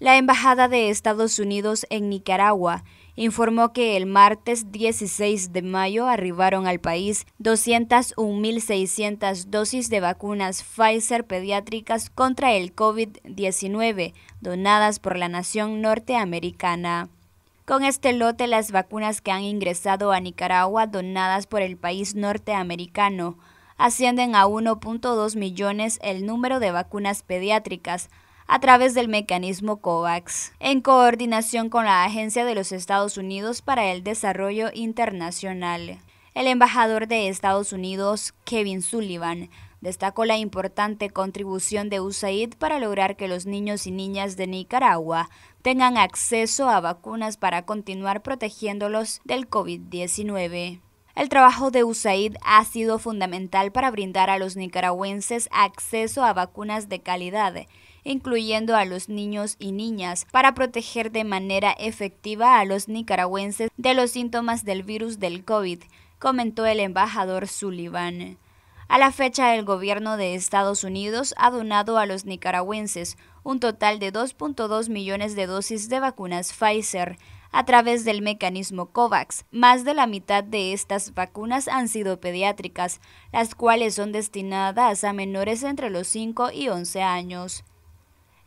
La Embajada de Estados Unidos en Nicaragua informó que el martes 16 de mayo arribaron al país 201.600 dosis de vacunas Pfizer pediátricas contra el COVID-19 donadas por la nación norteamericana. Con este lote, las vacunas que han ingresado a Nicaragua donadas por el país norteamericano ascienden a 1.2 millones el número de vacunas pediátricas a través del mecanismo COVAX, en coordinación con la Agencia de los Estados Unidos para el Desarrollo Internacional. El embajador de Estados Unidos, Kevin Sullivan, destacó la importante contribución de USAID para lograr que los niños y niñas de Nicaragua tengan acceso a vacunas para continuar protegiéndolos del COVID-19. El trabajo de USAID ha sido fundamental para brindar a los nicaragüenses acceso a vacunas de calidad incluyendo a los niños y niñas, para proteger de manera efectiva a los nicaragüenses de los síntomas del virus del COVID, comentó el embajador Sullivan. A la fecha, el gobierno de Estados Unidos ha donado a los nicaragüenses un total de 2.2 millones de dosis de vacunas Pfizer a través del mecanismo COVAX. Más de la mitad de estas vacunas han sido pediátricas, las cuales son destinadas a menores entre los 5 y 11 años.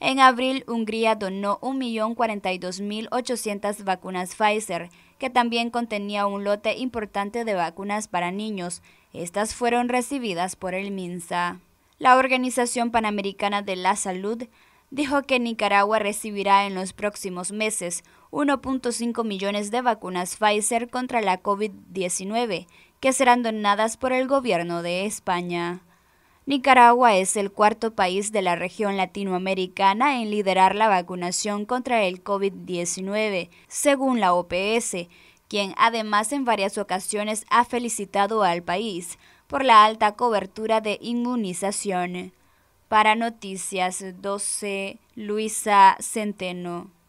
En abril, Hungría donó 1.042.800 vacunas Pfizer, que también contenía un lote importante de vacunas para niños. Estas fueron recibidas por el MINSA. La Organización Panamericana de la Salud dijo que Nicaragua recibirá en los próximos meses 1.5 millones de vacunas Pfizer contra la COVID-19, que serán donadas por el gobierno de España. Nicaragua es el cuarto país de la región latinoamericana en liderar la vacunación contra el COVID-19, según la OPS, quien además en varias ocasiones ha felicitado al país por la alta cobertura de inmunización. Para Noticias 12, Luisa Centeno.